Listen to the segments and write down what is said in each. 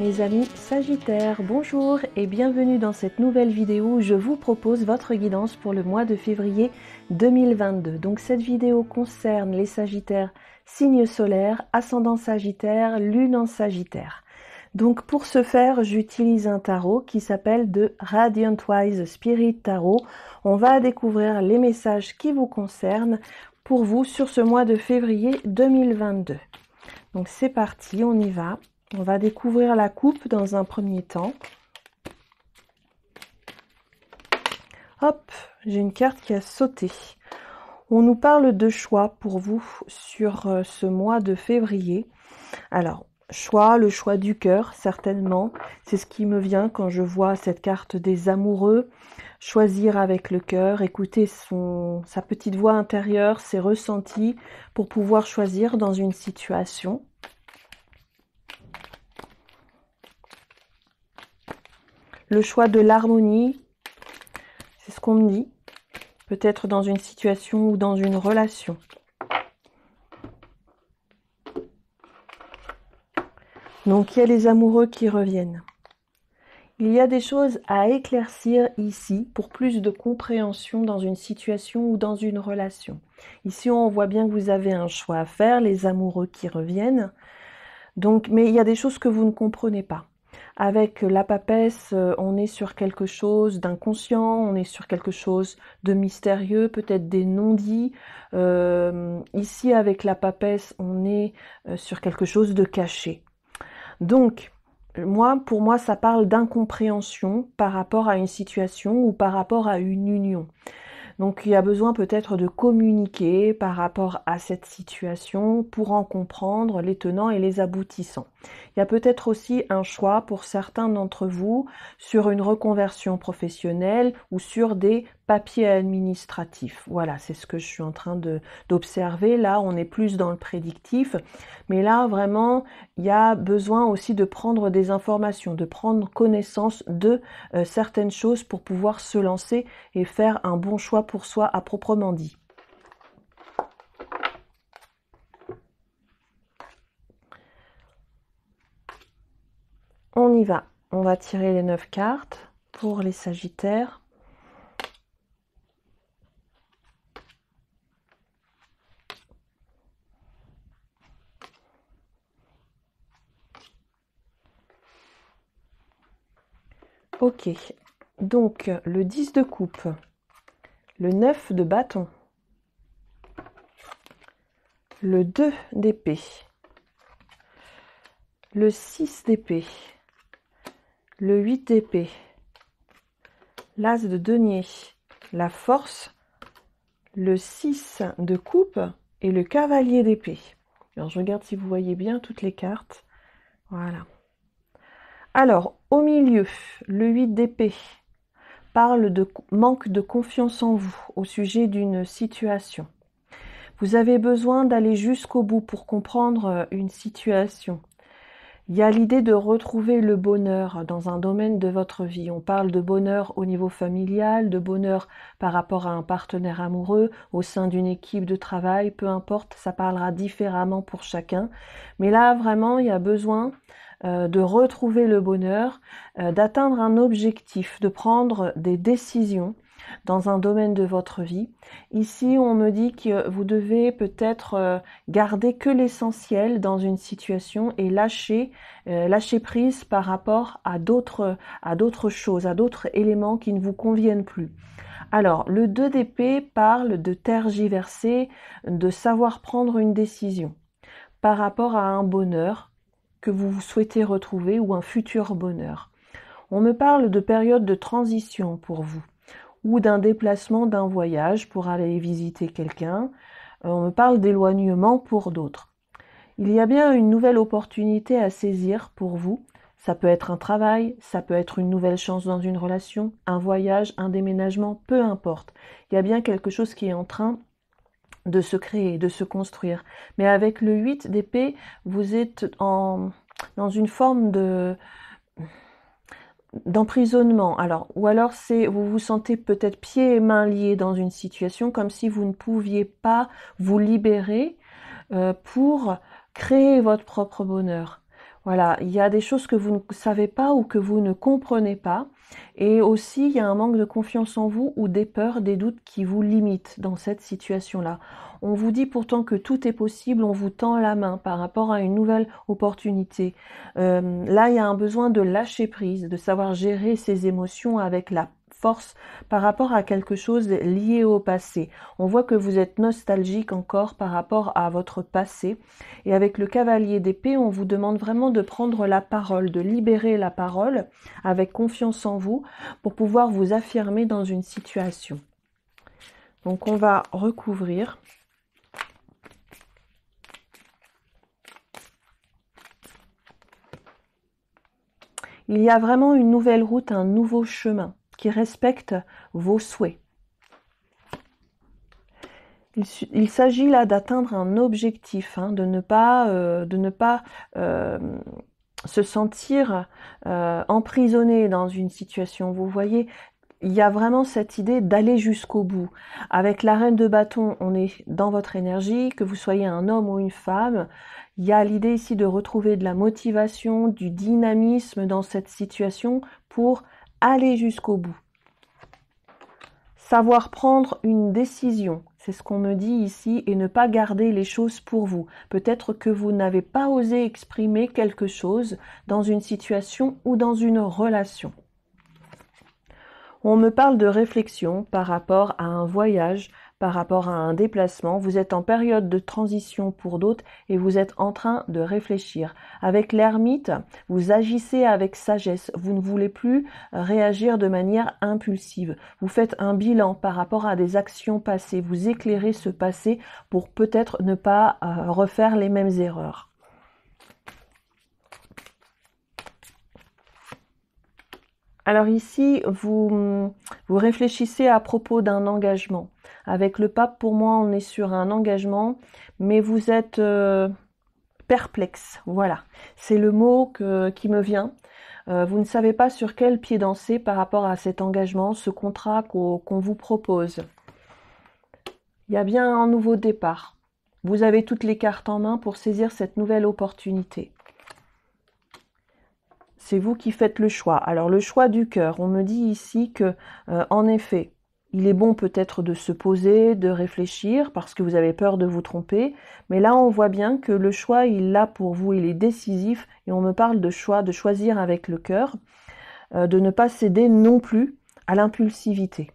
Mes amis Sagittaires, bonjour et bienvenue dans cette nouvelle vidéo où je vous propose votre guidance pour le mois de février 2022. Donc cette vidéo concerne les Sagittaires, signe solaire, ascendant Sagittaire, lune en Sagittaire. Donc pour ce faire, j'utilise un tarot qui s'appelle de Radiant Wise Spirit Tarot. On va découvrir les messages qui vous concernent pour vous sur ce mois de février 2022. Donc c'est parti, on y va. On va découvrir la coupe dans un premier temps. Hop, j'ai une carte qui a sauté. On nous parle de choix pour vous sur euh, ce mois de février. Alors, choix, le choix du cœur, certainement. C'est ce qui me vient quand je vois cette carte des amoureux. Choisir avec le cœur, écouter sa petite voix intérieure, ses ressentis, pour pouvoir choisir dans une situation. le choix de l'harmonie, c'est ce qu'on me dit, peut-être dans une situation ou dans une relation. Donc il y a les amoureux qui reviennent. Il y a des choses à éclaircir ici pour plus de compréhension dans une situation ou dans une relation. Ici, on voit bien que vous avez un choix à faire, les amoureux qui reviennent. Donc, mais il y a des choses que vous ne comprenez pas. Avec la papesse, euh, on est sur quelque chose d'inconscient, on est sur quelque chose de mystérieux, peut-être des non-dits. Euh, ici, avec la papesse, on est euh, sur quelque chose de caché. Donc, moi, pour moi, ça parle d'incompréhension par rapport à une situation ou par rapport à une union. Donc il y a besoin peut-être de communiquer par rapport à cette situation pour en comprendre les tenants et les aboutissants. Il y a peut-être aussi un choix pour certains d'entre vous sur une reconversion professionnelle ou sur des papier administratif. Voilà, c'est ce que je suis en train d'observer. Là, on est plus dans le prédictif, mais là, vraiment, il y a besoin aussi de prendre des informations, de prendre connaissance de euh, certaines choses pour pouvoir se lancer et faire un bon choix pour soi à proprement dit. On y va. On va tirer les 9 cartes pour les Sagittaires. Ok, donc le 10 de coupe, le 9 de bâton, le 2 d'épée, le 6 d'épée, le 8 d'épée, l'as de denier, la force, le 6 de coupe et le cavalier d'épée. Alors je regarde si vous voyez bien toutes les cartes. Voilà. Alors, au milieu, le 8 d'épée parle de manque de confiance en vous au sujet d'une situation. Vous avez besoin d'aller jusqu'au bout pour comprendre euh, une situation. Il y a l'idée de retrouver le bonheur dans un domaine de votre vie. On parle de bonheur au niveau familial, de bonheur par rapport à un partenaire amoureux, au sein d'une équipe de travail, peu importe, ça parlera différemment pour chacun. Mais là, vraiment, il y a besoin euh, de retrouver le bonheur, euh, d'atteindre un objectif, de prendre des décisions dans un domaine de votre vie. Ici, on me dit que vous devez peut-être euh, garder que l'essentiel dans une situation et lâcher, prise par rapport à d'autres, à d'autres choses, à d'autres éléments qui ne vous conviennent plus. Alors, le 2 d'épée parle de tergiverser, de savoir prendre une décision par rapport à un bonheur que vous souhaitez retrouver ou un futur bonheur. On me parle de période de transition pour vous, ou d'un déplacement, d'un voyage pour aller visiter quelqu'un. Euh, on me parle d'éloignement pour d'autres. Il y a bien une nouvelle opportunité à saisir pour vous. Ça peut être un travail, ça peut être une nouvelle chance dans une relation, un voyage, un déménagement, peu importe. Il y a bien quelque chose qui est en train de se créer, de se construire. Mais avec le 8 d'épée, vous êtes en, dans une forme de d'emprisonnement. Alors, ou alors c'est vous vous sentez peut-être pieds et mains liés dans une situation comme si vous ne pouviez pas vous libérer euh, pour créer votre propre bonheur. Voilà, il y a des choses que vous ne savez pas ou que vous ne comprenez pas. Et aussi, il y a un manque de confiance en vous ou des peurs, des doutes qui vous limitent dans cette situation-là. On vous dit pourtant que tout est possible, on vous tend la main par rapport à une nouvelle opportunité. Euh, là, il y a un besoin de lâcher prise, de savoir gérer ses émotions avec la force par rapport à quelque chose lié au passé. On voit que vous êtes nostalgique encore par rapport à votre passé. Et avec le cavalier d'épée, on vous demande vraiment de prendre la parole, de libérer la parole avec confiance en vous pour pouvoir vous affirmer dans une situation. Donc on va recouvrir. Il y a vraiment une nouvelle route, un nouveau chemin qui respecte vos souhaits. Il, s'agit là d'atteindre un objectif, hein, de ne pas, euh, de ne pas euh, se sentir euh, emprisonné dans une situation. Vous voyez, il y a vraiment cette idée d'aller jusqu'au bout. Avec la reine de bâton, on est dans votre énergie, que vous soyez un homme ou une femme. Il y a l'idée ici de retrouver de la motivation, du dynamisme dans cette situation pour aller jusqu'au bout. Savoir prendre une décision, c'est ce qu'on me dit ici, et ne pas garder les choses pour vous. Peut-être que vous n'avez pas osé exprimer quelque chose dans une situation ou dans une relation. On me parle de réflexion par rapport à un voyage, par rapport à un déplacement, vous êtes en période de transition pour d'autres et vous êtes en train de réfléchir. Avec l'ermite, vous agissez avec sagesse, vous ne voulez plus réagir de manière impulsive. Vous faites un bilan par rapport à des actions passées, vous éclairez ce passé pour peut-être ne pas euh, refaire les mêmes erreurs. Alors ici, vous, réfléchissez à propos d'un engagement. Avec le pape, pour moi, on est sur un engagement, mais vous êtes euh, perplexe. Voilà, c'est le mot qui me vient. Euh, vous ne savez pas sur quel pied danser par rapport à cet engagement, ce contrat qu'on vous propose. Il y a bien un nouveau départ. Vous avez toutes les cartes en main pour saisir cette nouvelle opportunité. C'est vous qui faites le choix. Alors le choix du cœur, on me dit ici que, euh, en effet, il est bon peut-être de se poser, de réfléchir, parce que vous avez peur de vous tromper, mais là on voit bien que le choix, il l'a pour vous, il est décisif, et on me parle de choix, de choisir avec le cœur, euh, de ne pas céder non plus à l'impulsivité.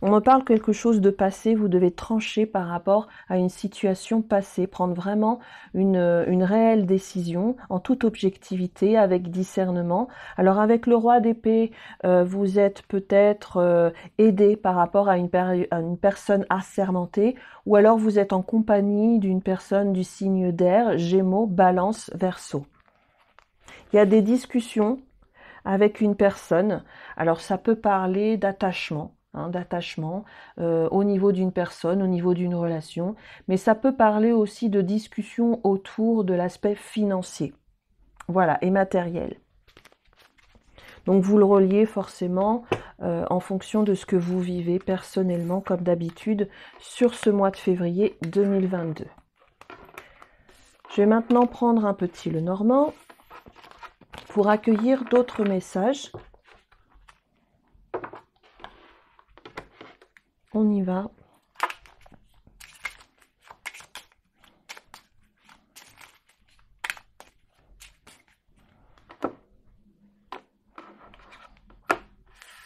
On me parle quelque chose de passé, vous devez trancher par rapport à une situation passée, prendre vraiment une, euh, réelle décision en toute objectivité, avec discernement. Alors avec le roi d'épée, euh, vous êtes peut-être euh, aidé par rapport à une, à une personne assermentée, ou alors vous êtes en compagnie d'une personne du signe d'air, gémeaux, balance, verso. Il y a des discussions avec une personne. Alors ça peut parler d'attachement Hein, d'attachement, euh, au niveau d'une personne, au niveau d'une relation, mais ça peut parler aussi de discussions autour de l'aspect financier, voilà, et matériel. Donc vous le reliez forcément euh, en fonction de ce que vous vivez personnellement, comme d'habitude, sur ce mois de février 2022. Je vais maintenant prendre un petit le normand pour accueillir d'autres messages on y va.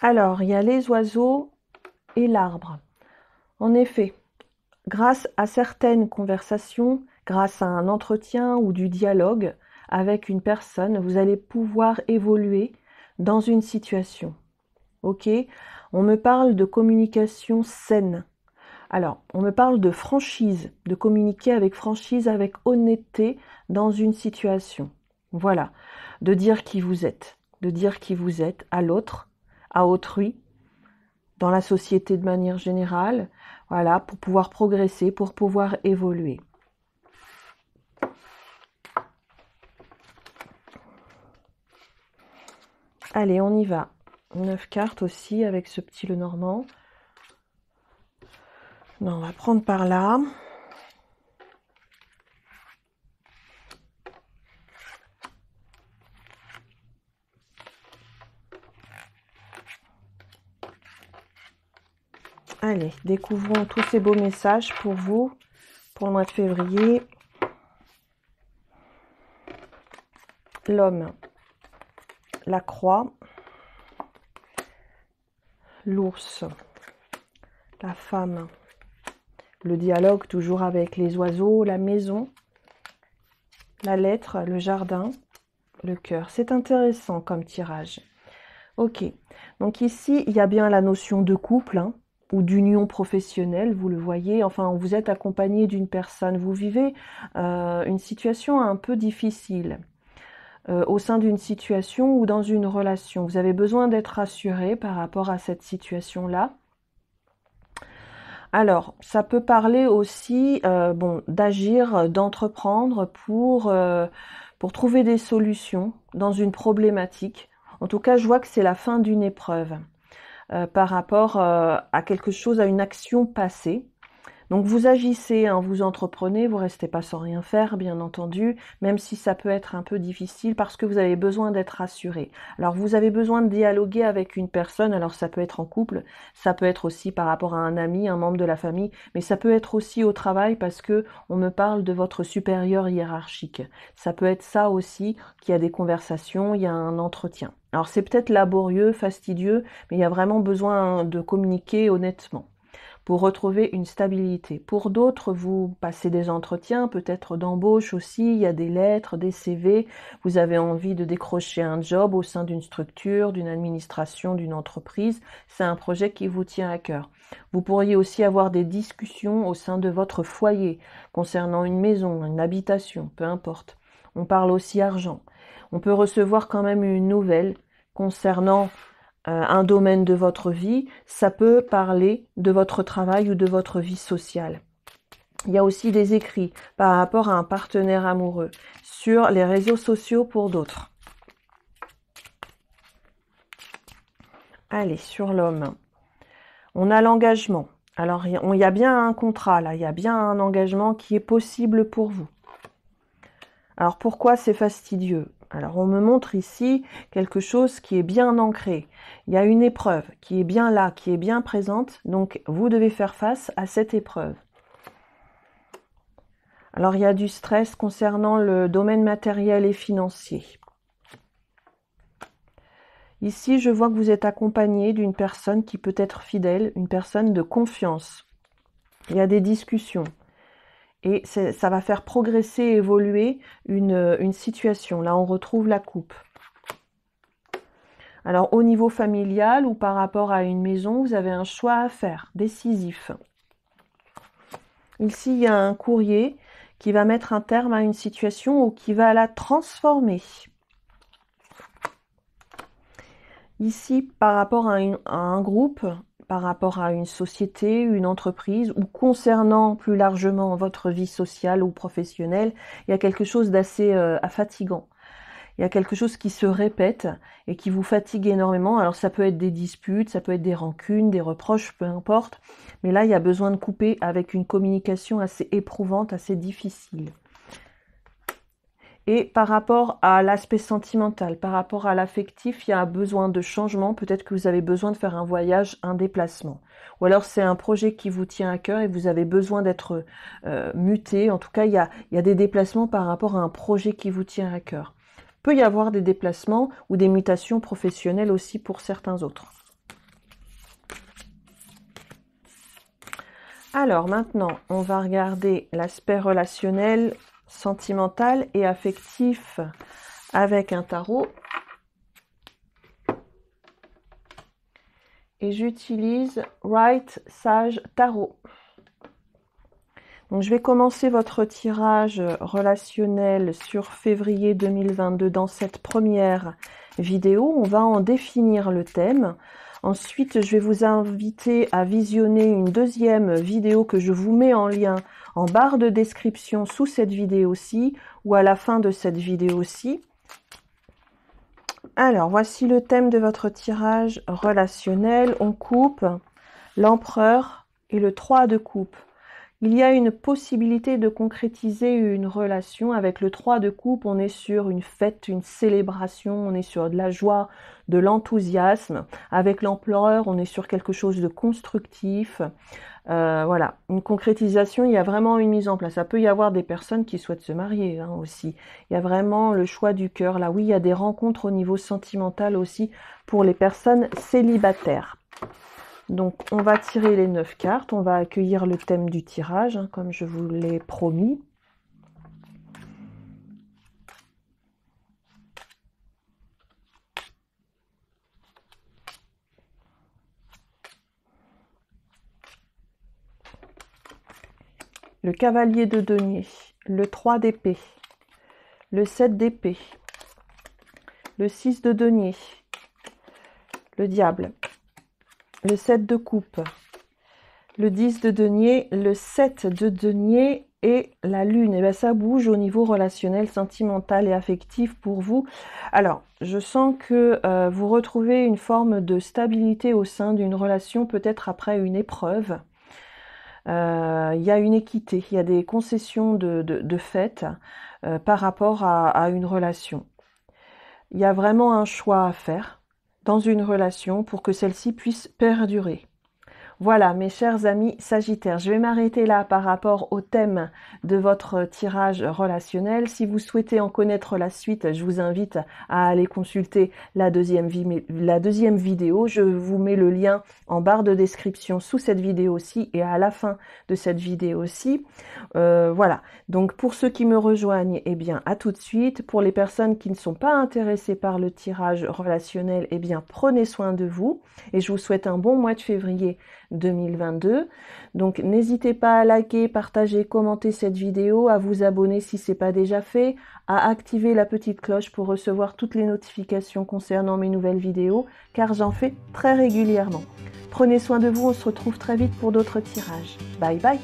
Alors, il y a les oiseaux et l'arbre. En effet, grâce à certaines conversations, grâce à un entretien ou du dialogue avec une personne, vous allez pouvoir évoluer dans une situation. OK on me parle de communication saine. Alors, on me parle de franchise, de communiquer avec franchise, avec honnêteté dans une situation. Voilà, de dire qui vous êtes, de dire qui vous êtes à l'autre, à autrui, dans la société de manière générale, voilà, pour pouvoir progresser, pour pouvoir évoluer. Allez, on y va. Neuf cartes aussi avec ce petit le normand. on va prendre par là. Allez, découvrons tous ces beaux messages pour vous, pour le mois de février. L'homme, la croix, l'ours, la femme, le dialogue toujours avec les oiseaux, la maison, la lettre, le jardin, le cœur. C'est intéressant comme tirage. Ok, donc ici, il y a bien la notion de couple hein, ou d'union professionnelle, vous le voyez. Enfin, vous êtes accompagné d'une personne, vous vivez euh, une situation un peu difficile. Euh, au sein d'une situation ou dans une relation. Vous avez besoin d'être rassuré par rapport à cette situation-là. Alors, ça peut parler aussi euh, bon, d'agir, d'entreprendre euh, pour, trouver des solutions dans une problématique. En tout cas, je vois que c'est la fin d'une épreuve par rapport à quelque chose, à une action passée. Donc vous agissez, hein, vous entreprenez, vous restez pas sans rien faire, bien entendu, même si ça peut être un peu difficile parce que vous avez besoin d'être rassuré. Alors vous avez besoin de dialoguer avec une personne, alors ça peut être en couple, ça peut être aussi par rapport à un ami, un membre de la famille, mais ça peut être aussi au travail parce que on me parle de votre supérieur hiérarchique. Ça peut être ça aussi qu'il y a des conversations, il y a un entretien. Alors c'est peut-être laborieux, fastidieux, mais il y a vraiment besoin de communiquer honnêtement pour retrouver une stabilité. Pour d'autres, vous passez des entretiens, peut-être d'embauche aussi, il y a des lettres, des CV, vous avez envie de décrocher un job au sein d'une structure, d'une administration, d'une entreprise, c'est un projet qui vous tient à cœur. Vous pourriez aussi avoir des discussions au sein de votre foyer concernant une maison, une habitation, peu importe. On parle aussi argent. On peut recevoir quand même une nouvelle concernant euh, un domaine de votre vie, ça peut parler de votre travail ou de votre vie sociale. Il y a aussi des écrits par rapport à un partenaire amoureux sur les réseaux sociaux pour d'autres. Allez, sur l'homme. On a l'engagement. Alors, il y a bien un contrat là, il y a bien un engagement qui est possible pour vous. Alors, pourquoi c'est fastidieux alors on me montre ici quelque chose qui est bien ancré. Il y a une épreuve qui est bien là, qui est bien présente. Donc vous devez faire face à cette épreuve. Alors il y a du stress concernant le domaine matériel et financier. Ici, je vois que vous êtes accompagné d'une personne qui peut être fidèle, une personne de confiance. Il y a des discussions et ça va faire progresser, évoluer une, situation. Là, on retrouve la coupe. Alors au niveau familial ou par rapport à une maison, vous avez un choix à faire, décisif. Ici, il y a un courrier qui va mettre un terme à une situation ou qui va la transformer. Ici, par rapport à, à un groupe, par rapport à une société, une entreprise ou concernant plus largement votre vie sociale ou professionnelle, il y a quelque chose d'assez euh, fatigant. Il y a quelque chose qui se répète et qui vous fatigue énormément. Alors ça peut être des disputes, ça peut être des rancunes, des reproches, peu importe. Mais là, il y a besoin de couper avec une communication assez éprouvante, assez difficile. Et par rapport à l'aspect sentimental, par rapport à l'affectif, il y a un besoin de changement. Peut-être que vous avez besoin de faire un voyage, un déplacement. Ou alors c'est un projet qui vous tient à cœur et vous avez besoin d'être euh, muté. En tout cas, il y, a, il y a des déplacements par rapport à un projet qui vous tient à cœur. peut y avoir des déplacements ou des mutations professionnelles aussi pour certains autres. Alors maintenant, on va regarder l'aspect relationnel sentimental et affectif avec un tarot. Et j'utilise Right Sage Tarot. Donc, je vais commencer votre tirage relationnel sur février 2022 dans cette première vidéo. On va en définir le thème. Ensuite, je vais vous inviter à visionner une deuxième vidéo que je vous mets en lien en barre de description sous cette vidéo-ci ou à la fin de cette vidéo-ci. Alors, voici le thème de votre tirage relationnel. On coupe l'empereur et le 3 de coupe. Il y a une possibilité de concrétiser une relation avec le 3 de coupe. On est sur une fête, une célébration, on est sur de la joie, de l'enthousiasme. Avec l'empereur, on est sur quelque chose de constructif. Euh, voilà, une concrétisation, il y a vraiment une mise en place. Ça peut y avoir des personnes qui souhaitent se marier hein, aussi. Il y a vraiment le choix du cœur. Là, oui, il y a des rencontres au niveau sentimental aussi pour les personnes célibataires. Donc on va tirer les 9 cartes, on va accueillir le thème du tirage, hein, comme je vous l'ai promis. Le cavalier de denier, le 3 d'épée, le 7 d'épée, le 6 de denier, le diable le 7 de coupe, le 10 de denier, le 7 de denier et la lune. Et eh bien ça bouge au niveau relationnel, sentimental et affectif pour vous. Alors, je sens que euh, vous retrouvez une forme de stabilité au sein d'une relation, peut-être après une épreuve. Euh, il y a une équité, il y a des concessions de, de, fait euh, par rapport à une relation. Il y a vraiment un choix à faire dans une relation pour que celle-ci puisse perdurer. Voilà, mes chers amis Sagittaires, je vais m'arrêter là par rapport au thème de votre tirage relationnel. Si vous souhaitez en connaître la suite, je vous invite à aller consulter la deuxième, vidéo. Je vous mets le lien en barre de description sous cette vidéo aussi et à la fin de cette vidéo aussi. Euh, voilà, donc pour ceux qui me rejoignent, eh bien à tout de suite. Pour les personnes qui ne sont pas intéressées par le tirage relationnel, eh bien prenez soin de vous et je vous souhaite un bon mois de février 2022. Donc n'hésitez pas à liker, partager, commenter cette vidéo, à vous abonner si ce n'est pas déjà fait, à activer la petite cloche pour recevoir toutes les notifications concernant mes nouvelles vidéos, car j'en fais très régulièrement. Prenez soin de vous, on se retrouve très vite pour d'autres tirages. Bye bye